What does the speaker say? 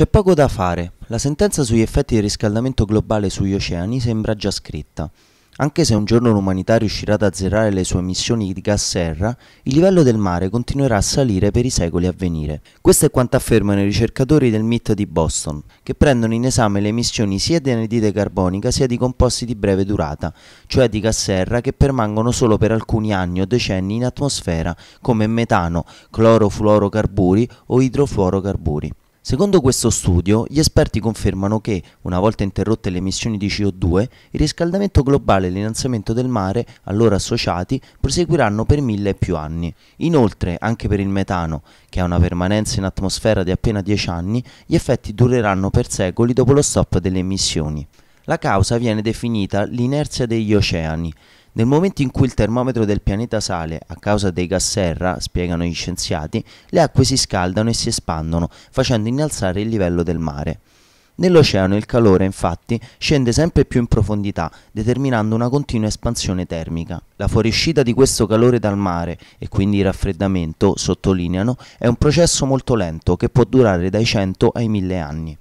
C'è poco da fare, la sentenza sugli effetti del riscaldamento globale sugli oceani sembra già scritta. Anche se un giorno l'umanità riuscirà ad azzerare le sue emissioni di gas serra, il livello del mare continuerà a salire per i secoli a venire. Questo è quanto affermano i ricercatori del MIT di Boston, che prendono in esame le emissioni sia di anidride carbonica sia di composti di breve durata, cioè di gas serra che permangono solo per alcuni anni o decenni in atmosfera, come metano, clorofluorocarburi o idrofluorocarburi. Secondo questo studio, gli esperti confermano che, una volta interrotte le emissioni di CO2, il riscaldamento globale e l'innalzamento del mare, allora associati, proseguiranno per mille e più anni. Inoltre, anche per il metano, che ha una permanenza in atmosfera di appena 10 anni, gli effetti dureranno per secoli dopo lo stop delle emissioni. La causa viene definita l'inerzia degli oceani, nel momento in cui il termometro del pianeta sale a causa dei gas serra, spiegano gli scienziati, le acque si scaldano e si espandono, facendo innalzare il livello del mare. Nell'oceano il calore infatti scende sempre più in profondità, determinando una continua espansione termica. La fuoriuscita di questo calore dal mare e quindi il raffreddamento, sottolineano, è un processo molto lento che può durare dai 100 ai 1000 anni.